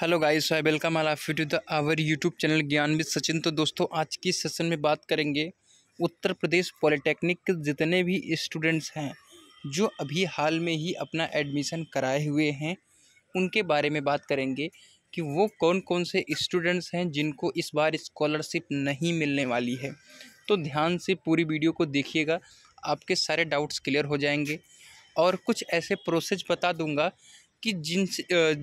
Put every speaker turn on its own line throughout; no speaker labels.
hello guys I welcome all of you to the our YouTube channel Gyan with Sachin तो दोस्तों आज की session में बात करेंगे उत्तर प्रदेश पॉलिटेक्निक के जितने भी स्टूडेंट्स हैं जो अभी हाल में ही अपना एडमिशन कराए हुए हैं उनके बारे में बात करेंगे कि वो कौन कौन से स्टूडेंट्स हैं जिनको इस बार स्कॉलरशिप नहीं मिलने वाली है तो ध्यान से पूरी वीडियो को देखिएगा आपके सारे डाउट्स क्लियर हो जाएंगे और कुछ ऐसे प्रोसेस बता दूंगा कि जिन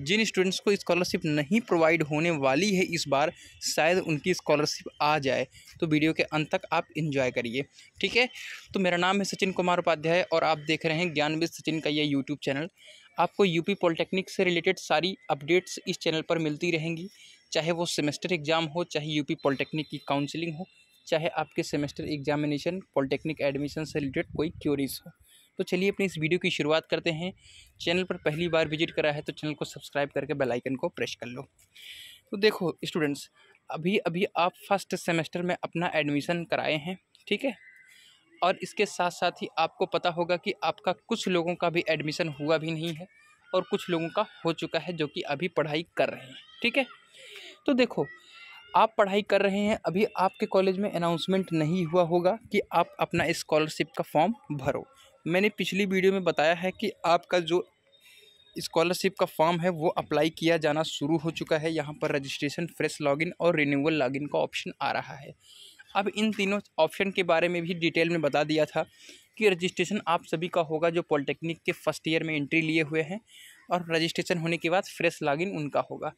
जिन स्टूडेंट्स को स्कॉलरशिप नहीं प्रोवाइड होने वाली है इस बार शायद उनकी स्कॉलरशिप आ जाए तो वीडियो के अंत तक आप इन्जॉय करिए ठीक है तो मेरा नाम है सचिन कुमार उपाध्याय और आप देख रहे हैं ज्ञानविद सचिन का यह यूट्यूब चैनल आपको यूपी पॉलिटेक्निक से रिलेटेड सारी अपडेट्स इस चैनल पर मिलती रहेंगी चाहे वो सेमेस्टर एग्ज़ाम हो चाहे यूपी पॉलिटेक्निक की काउंसलिंग हो चाहे आपके सेमेस्टर एग्जामिनेशन पॉलिटेक्निक एडमिशन से रिलेटेड कोई क्यूरीज हो तो चलिए अपनी इस वीडियो की शुरुआत करते हैं चैनल पर पहली बार विजिट करा है तो चैनल को सब्सक्राइब करके बेल आइकन को प्रेस कर लो तो देखो स्टूडेंट्स अभी अभी आप फर्स्ट सेमेस्टर में अपना एडमिशन कराए हैं ठीक है और इसके साथ साथ ही आपको पता होगा कि आपका कुछ लोगों का भी एडमिशन हुआ भी नहीं है और कुछ लोगों का हो चुका है जो कि अभी पढ़ाई कर रहे हैं ठीक है तो देखो आप पढ़ाई कर रहे हैं अभी आपके कॉलेज में अनाउंसमेंट नहीं हुआ होगा कि आप अपना इस्कॉलरशिप का फॉर्म भरो मैंने पिछली वीडियो में बताया है कि आपका जो इस्कॉलरशिप का फॉर्म है वो अप्लाई किया जाना शुरू हो चुका है यहाँ पर रजिस्ट्रेशन फ्रेश लॉगिन और रिन्यूअल लॉगिन का ऑप्शन आ रहा है अब इन तीनों ऑप्शन के बारे में भी डिटेल में बता दिया था कि रजिस्ट्रेशन आप सभी का होगा जो पॉलिटेक्निक के फर्स्ट ईयर में एंट्री लिए हुए हैं और रजिस्ट्रेशन होने के बाद फ्रेश लॉगिन उनका होगा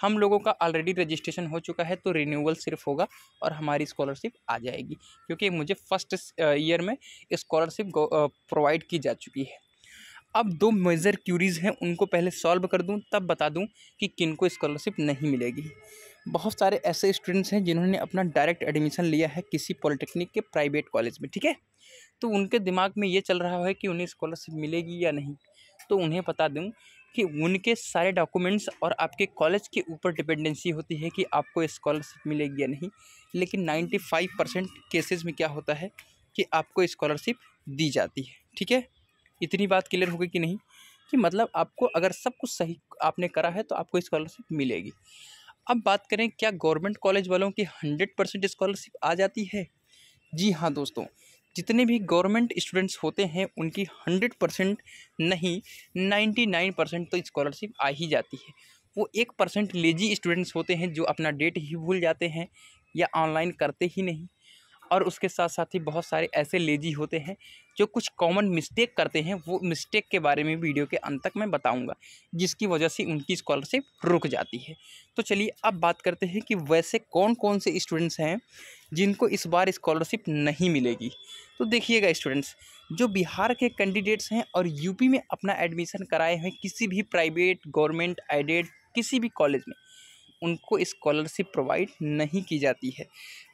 हम लोगों का ऑलरेडी रजिस्ट्रेशन हो चुका है तो रिन्यूअल सिर्फ होगा और हमारी स्कॉलरशिप आ जाएगी क्योंकि मुझे फर्स्ट ईयर में स्कॉलरशिप प्रोवाइड की जा चुकी है अब दो मेजर क्यूरीज़ हैं उनको पहले सॉल्व कर दूं तब बता दूं कि किन को स्कॉलरशिप नहीं मिलेगी बहुत सारे ऐसे स्टूडेंट्स हैं जिन्होंने अपना डायरेक्ट एडमिशन लिया है किसी पॉलिटेक्निक के प्राइवेट कॉलेज में ठीक है तो उनके दिमाग में ये चल रहा है कि उन्हें स्कॉलरशिप मिलेगी या नहीं तो उन्हें बता दूँ कि उनके सारे डॉक्यूमेंट्स और आपके कॉलेज के ऊपर डिपेंडेंसी होती है कि आपको स्कॉलरशिप मिलेगी या नहीं लेकिन नाइन्टी फाइव परसेंट केसेज में क्या होता है कि आपको स्कॉलरशिप दी जाती है ठीक है इतनी बात क्लियर होगी कि नहीं कि मतलब आपको अगर सब कुछ सही आपने करा है तो आपको स्कॉलरशिप मिलेगी अब बात करें क्या गवर्नमेंट कॉलेज वालों की हंड्रेड परसेंट स्कॉलरशिप आ जाती है जी हाँ दोस्तों जितने भी गवर्नमेंट स्टूडेंट्स होते हैं उनकी हंड्रेड परसेंट नहीं नाइन्टी नाइन परसेंट तो स्कॉलरशिप आ ही जाती है वो एक परसेंट लेजी स्टूडेंट्स होते हैं जो अपना डेट ही भूल जाते हैं या ऑनलाइन करते ही नहीं और उसके साथ साथ ही बहुत सारे ऐसे लेजी होते हैं जो कुछ कॉमन मिस्टेक करते हैं वो मिस्टेक के बारे में वीडियो के अंत तक मैं बताऊंगा जिसकी वजह से उनकी स्कॉलरशिप रुक जाती है तो चलिए अब बात करते हैं कि वैसे कौन कौन से स्टूडेंट्स हैं जिनको इस बार स्कॉलरशिप नहीं मिलेगी तो देखिएगा स्टूडेंट्स जो बिहार के कैंडिडेट्स हैं और यूपी में अपना एडमिशन कराए हैं किसी भी प्राइवेट गवर्नमेंट एडेड किसी भी कॉलेज में उनको इस्कॉलरशिप प्रोवाइड नहीं की जाती है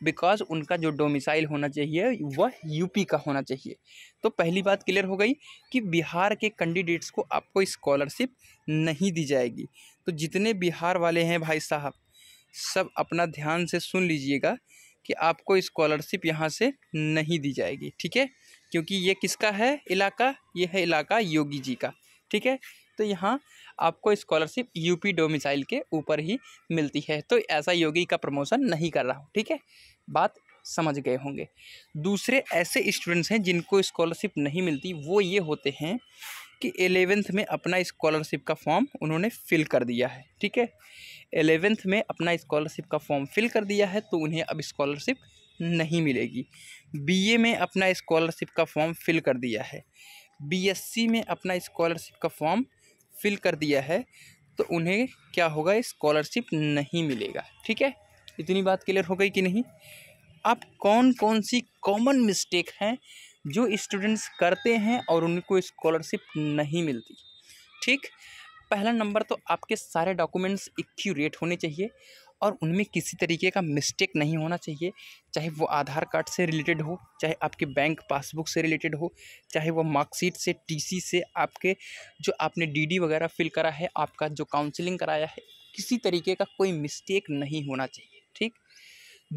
बिकॉज उनका जो डोमिसाइल होना चाहिए वह यूपी का होना चाहिए तो पहली बात क्लियर हो गई कि बिहार के कैंडिडेट्स को आपको स्कॉलरशिप नहीं दी जाएगी तो जितने बिहार वाले हैं भाई साहब सब अपना ध्यान से सुन लीजिएगा कि आपको स्कॉलरशिप यहाँ से नहीं दी जाएगी ठीक है क्योंकि ये किसका है इलाका ये है इलाका योगी जी का ठीक है तो यहाँ आपको स्कॉलरशिप यूपी डोमिसाइल के ऊपर ही मिलती है तो ऐसा योगी का प्रमोशन नहीं कर रहा हूँ ठीक है बात समझ गए होंगे दूसरे ऐसे स्टूडेंट्स हैं जिनको स्कॉलरशिप नहीं मिलती वो ये होते हैं कि एलेवेंथ में अपना स्कॉलरशिप का फॉर्म उन्होंने फिल कर दिया है ठीक है एलेवेंथ में अपना स्कॉलरशिप का फॉर्म फिल कर दिया है तो उन्हें अब स्कॉलरशिप नहीं मिलेगी बीए में अपना स्कॉलरशिप का फॉर्म फिल कर दिया है बीएससी में अपना स्कॉलरशिप का फॉर्म फिल कर दिया है तो उन्हें क्या होगा स्कॉलरशिप नहीं मिलेगा ठीक है इतनी बात क्लियर हो गई कि नहीं अब कौन कौन सी कॉमन मिस्टेक हैं जो स्टूडेंट्स करते हैं और उनको स्कॉलरशिप नहीं मिलती ठीक पहला नंबर तो आपके सारे डॉक्यूमेंट्स एक्यूरेट होने चाहिए और उनमें किसी तरीके का मिस्टेक नहीं होना चाहिए चाहे वो आधार कार्ड से रिलेटेड हो चाहे आपके बैंक पासबुक से रिलेटेड हो चाहे वो मार्कशीट से टीसी से आपके जो आपने डीडी वगैरह फिल करा है आपका जो काउंसलिंग कराया है किसी तरीके का कोई मिस्टेक नहीं होना चाहिए ठीक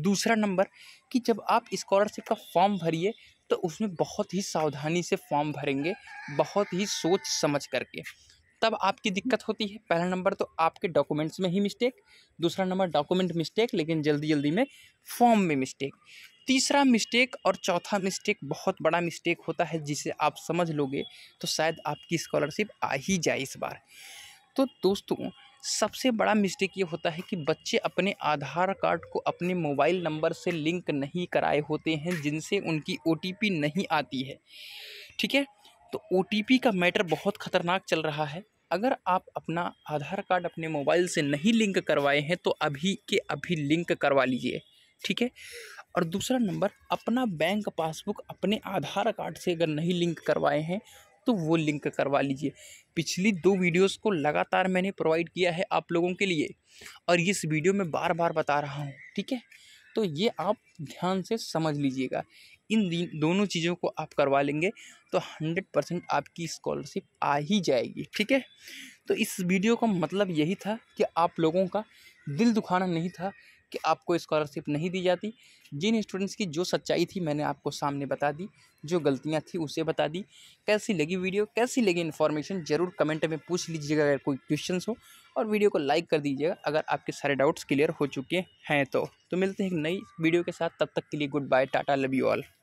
दूसरा नंबर कि जब आप इस्कॉलरशिप का फॉर्म भरिए तो उसमें बहुत ही सावधानी से फॉर्म भरेंगे बहुत ही सोच समझ करके तब आपकी दिक्कत होती है पहला नंबर तो आपके डॉक्यूमेंट्स में ही मिस्टेक दूसरा नंबर डॉक्यूमेंट मिस्टेक लेकिन जल्दी जल्दी में फॉर्म में मिस्टेक तीसरा मिस्टेक और चौथा मिस्टेक बहुत बड़ा मिस्टेक होता है जिसे आप समझ लोगे तो शायद आपकी स्कॉलरशिप आ ही जाए इस बार तो दोस्तों सबसे बड़ा मिस्टेक ये होता है कि बच्चे अपने आधार कार्ड को अपने मोबाइल नंबर से लिंक नहीं कराए होते हैं जिनसे उनकी ओ नहीं आती है ठीक है तो ओ का मैटर बहुत ख़तरनाक चल रहा है अगर आप अपना आधार कार्ड अपने मोबाइल से नहीं लिंक करवाए हैं तो अभी के अभी लिंक करवा लीजिए ठीक है और दूसरा नंबर अपना बैंक पासबुक अपने आधार कार्ड से अगर नहीं लिंक करवाए हैं तो वो लिंक करवा लीजिए पिछली दो वीडियोस को लगातार मैंने प्रोवाइड किया है आप लोगों के लिए और इस वीडियो में बार बार बता रहा हूँ ठीक है तो ये आप ध्यान से समझ लीजिएगा इन दोनों चीज़ों को आप करवा लेंगे तो हंड्रेड परसेंट आपकी स्कॉलरशिप आ ही जाएगी ठीक है तो इस वीडियो का मतलब यही था कि आप लोगों का दिल दुखाना नहीं था कि आपको स्कॉलरशिप नहीं दी जाती जिन स्टूडेंट्स की जो सच्चाई थी मैंने आपको सामने बता दी जो गलतियाँ थी उसे बता दी कैसी लगी वीडियो कैसी लगी इन्फॉर्मेशन ज़रूर कमेंट में पूछ लीजिएगा अगर कोई क्वेश्चन हो और वीडियो को लाइक कर दीजिएगा अगर आपके सारे डाउट्स क्लियर हो चुके हैं तो, तो मिलते हैं एक नई वीडियो के साथ तब तक के लिए goodbye tata love you all